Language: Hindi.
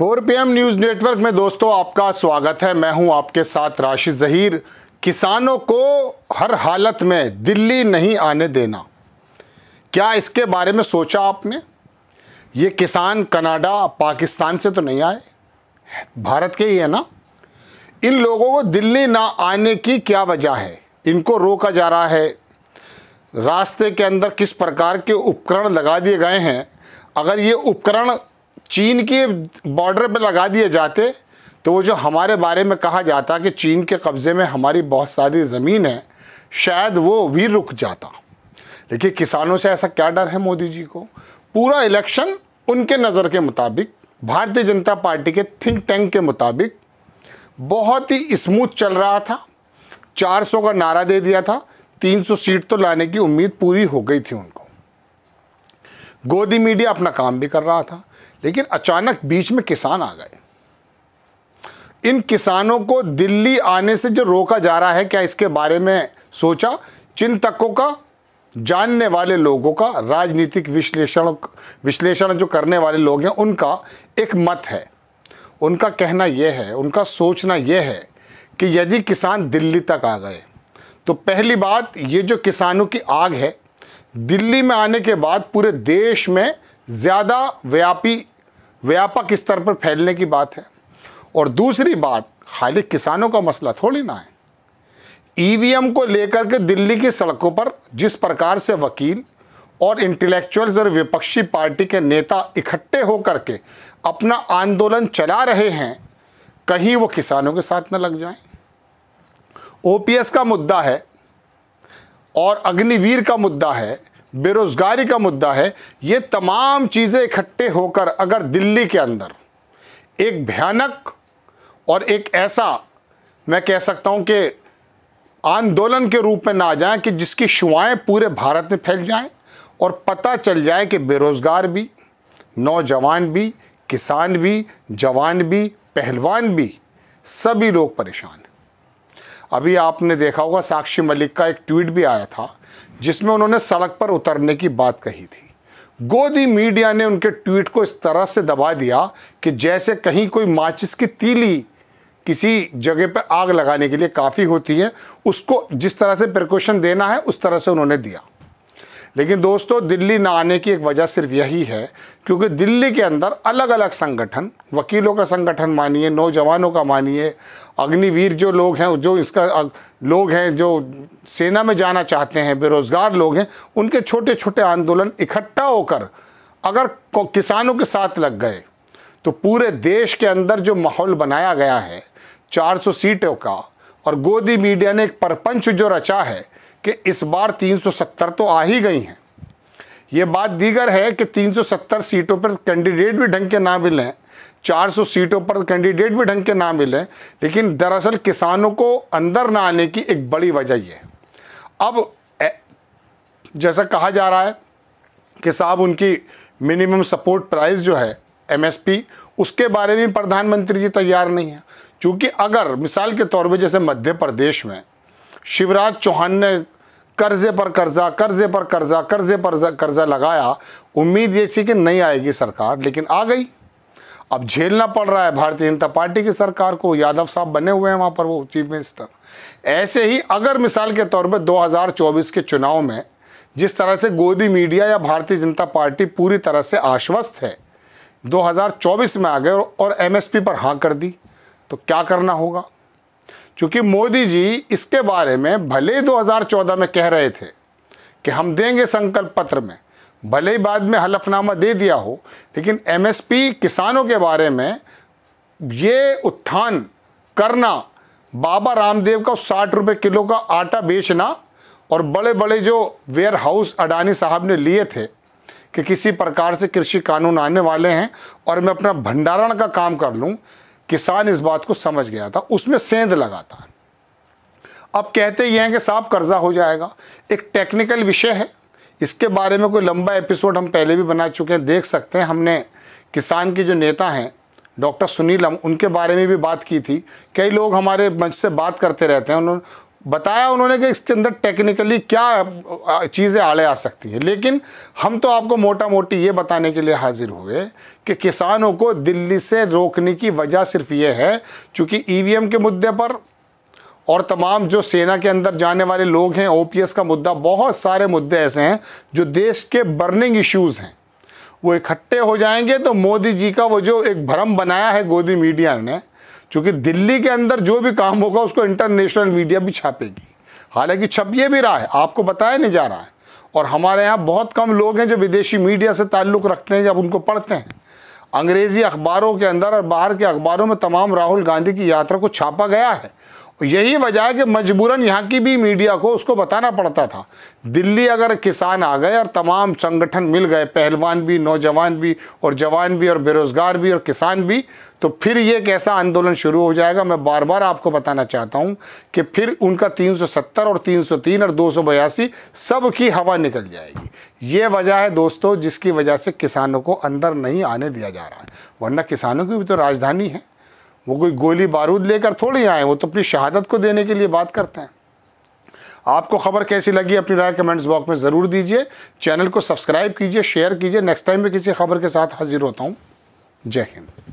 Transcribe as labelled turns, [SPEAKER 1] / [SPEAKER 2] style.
[SPEAKER 1] Four P M news network में दोस्तों आपका स्वागत है मैं हूं आपके साथ राशि जहीर किसानों को हर हालत में दिल्ली नहीं आने देना क्या इसके बारे में सोचा आपने ये किसान कनाडा पाकिस्तान से तो नहीं आए भारत के ही है ना इन लोगों को दिल्ली ना आने की क्या वजह है इनको रोका जा रहा है रास्ते के अंदर किस प्रकार के उपकरण लगा दिए गए हैं अगर ये उपकरण चीन के बॉर्डर पर लगा दिए जाते तो वो जो हमारे बारे में कहा जाता कि चीन के कब्ज़े में हमारी बहुत सारी ज़मीन है शायद वो भी रुक जाता देखिए किसानों से ऐसा क्या डर है मोदी जी को पूरा इलेक्शन उनके नज़र के मुताबिक भारतीय जनता पार्टी के थिंक टैंक के मुताबिक बहुत ही स्मूथ चल रहा था 400 का नारा दे दिया था 300 सीट तो लाने की उम्मीद पूरी हो गई थी उनको गोदी मीडिया अपना काम भी कर रहा था लेकिन अचानक बीच में किसान आ गए इन किसानों को दिल्ली आने से जो रोका जा रहा है क्या इसके बारे में सोचा चिंतकों का जानने वाले लोगों का राजनीतिक विश्लेषण विश्लेषण जो करने वाले लोग हैं उनका एक मत है उनका कहना यह है उनका सोचना यह है कि यदि किसान दिल्ली तक आ गए तो पहली बात ये जो किसानों की आग है दिल्ली में आने के बाद पूरे देश में ज़्यादा व्यापी व्यापक स्तर पर फैलने की बात है और दूसरी बात खाली किसानों का मसला थोड़ी ना है ईवीएम e को लेकर के दिल्ली की सड़कों पर जिस प्रकार से वकील और इंटेलेक्चुअल्स और विपक्षी पार्टी के नेता इकट्ठे होकर के अपना आंदोलन चला रहे हैं कहीं वो किसानों के साथ न लग जाएं। ओपीएस का मुद्दा है और अग्निवीर का मुद्दा है बेरोज़गारी का मुद्दा है ये तमाम चीज़ें इकट्ठे होकर अगर दिल्ली के अंदर एक भयानक और एक ऐसा मैं कह सकता हूँ कि आंदोलन के रूप में ना आ जाए कि जिसकी शुआएँ पूरे भारत में फैल जाएं और पता चल जाए कि बेरोज़गार भी नौजवान भी किसान भी जवान भी पहलवान भी सभी लोग परेशान अभी आपने देखा होगा साक्षी मलिक का एक ट्वीट भी आया था जिसमें उन्होंने सड़क पर उतरने की बात कही थी गोदी मीडिया ने उनके ट्वीट को इस तरह से दबा दिया कि जैसे कहीं कोई माचिस की तीली किसी जगह पर आग लगाने के लिए काफ़ी होती है उसको जिस तरह से प्रिकॉशन देना है उस तरह से उन्होंने दिया लेकिन दोस्तों दिल्ली ना आने की एक वजह सिर्फ यही है क्योंकि दिल्ली के अंदर अलग अलग संगठन वकीलों का संगठन मानिए नौजवानों का मानिए अग्निवीर जो लोग हैं जो इसका लोग हैं जो सेना में जाना चाहते हैं बेरोज़गार लोग हैं उनके छोटे छोटे आंदोलन इकट्ठा होकर अगर किसानों के साथ लग गए तो पूरे देश के अंदर जो माहौल बनाया गया है 400 सीटों का और गोदी मीडिया ने एक परपंच जो रचा है कि इस बार 370 तो आ ही गई हैं ये बात दीगर है कि 370 सीटों पर कैंडिडेट भी ढंग के ना मिलें 400 सीटों पर कैंडिडेट भी ढंग के ना मिलें लेकिन दरअसल किसानों को अंदर ना आने की एक बड़ी वजह यह है अब जैसा कहा जा रहा है कि साहब उनकी मिनिमम सपोर्ट प्राइस जो है एमएसपी उसके बारे में प्रधानमंत्री जी तैयार नहीं है क्योंकि अगर मिसाल के तौर पर जैसे मध्य प्रदेश में शिवराज चौहान ने कर्जे पर कर्जा कर्जे पर कर्जा कर्जे पर कर्जा लगाया उम्मीद ये थी कि नहीं आएगी सरकार लेकिन आ गई अब झेलना पड़ रहा है भारतीय जनता पार्टी की सरकार को यादव साहब बने हुए हैं वहाँ पर वो चीफ मिनिस्टर ऐसे ही अगर मिसाल के तौर पर 2024 के चुनाव में जिस तरह से गोदी मीडिया या भारतीय जनता पार्टी पूरी तरह से आश्वस्त है 2024 में आ गए और एमएसपी पर हाँ कर दी तो क्या करना होगा क्योंकि मोदी जी इसके बारे में भले ही 2014 में कह रहे थे कि हम देंगे संकल्प पत्र में भले ही बाद में हलफनामा दे दिया हो लेकिन एमएसपी किसानों के बारे में ये उत्थान करना बाबा रामदेव का साठ रुपये किलो का आटा बेचना और बड़े बड़े जो वेयर हाउस अडानी साहब ने लिए थे कि किसी प्रकार से कृषि कानून आने वाले हैं और मैं अपना भंडारण का काम कर लूँ किसान इस बात को समझ गया था उसमें सेंध लगा था अब कहते ये हैं कि साहब कर्जा हो जाएगा एक टेक्निकल विषय है इसके बारे में कोई लंबा एपिसोड हम पहले भी बना चुके हैं देख सकते हैं हमने किसान के जो नेता हैं डॉक्टर सुनील हम उनके बारे में भी बात की थी कई लोग हमारे मंच से बात करते रहते हैं उन्होंने बताया उन्होंने कि इसके अंदर टेक्निकली क्या चीज़ें आड़े आ सकती हैं लेकिन हम तो आपको मोटा मोटी ये बताने के लिए हाजिर हुए कि किसानों को दिल्ली से रोकने की वजह सिर्फ ये है चूँकि ई e के मुद्दे पर और तमाम जो सेना के अंदर जाने वाले लोग हैं ओ का मुद्दा बहुत सारे मुद्दे ऐसे हैं जो देश के बर्निंग इश्यूज़ हैं वो इकट्ठे हो जाएंगे तो मोदी जी का वो जो एक भ्रम बनाया है गोदी मीडिया ने क्योंकि दिल्ली के अंदर जो भी काम होगा उसको इंटरनेशनल मीडिया भी छापेगी हालांकि छप ये भी रहा है आपको बताया नहीं जा रहा है और हमारे यहाँ बहुत कम लोग हैं जो विदेशी मीडिया से ताल्लुक़ रखते हैं जब उनको पढ़ते हैं अंग्रेज़ी अखबारों के अंदर और बाहर के अखबारों में तमाम राहुल गांधी की यात्रा को छापा गया है तो यही वजह है कि मजबूरन यहाँ की भी मीडिया को उसको बताना पड़ता था दिल्ली अगर किसान आ गए और तमाम संगठन मिल गए पहलवान भी नौजवान भी और जवान भी और बेरोज़गार भी और किसान भी तो फिर ये कैसा आंदोलन शुरू हो जाएगा मैं बार बार आपको बताना चाहता हूँ कि फिर उनका 370 और 303 और दो सौ सब की हवा निकल जाएगी ये वजह है दोस्तों जिसकी वजह से किसानों को अंदर नहीं आने दिया जा रहा है वरना किसानों की भी तो राजधानी है वो कोई गोली बारूद लेकर थोड़ी आए वो तो अपनी शहादत को देने के लिए बात करते हैं आपको खबर कैसी लगी अपनी राय कमेंट्स बॉक्स में ज़रूर दीजिए चैनल को सब्सक्राइब कीजिए शेयर कीजिए नेक्स्ट टाइम में किसी खबर के साथ हाजिर होता हूँ जय हिंद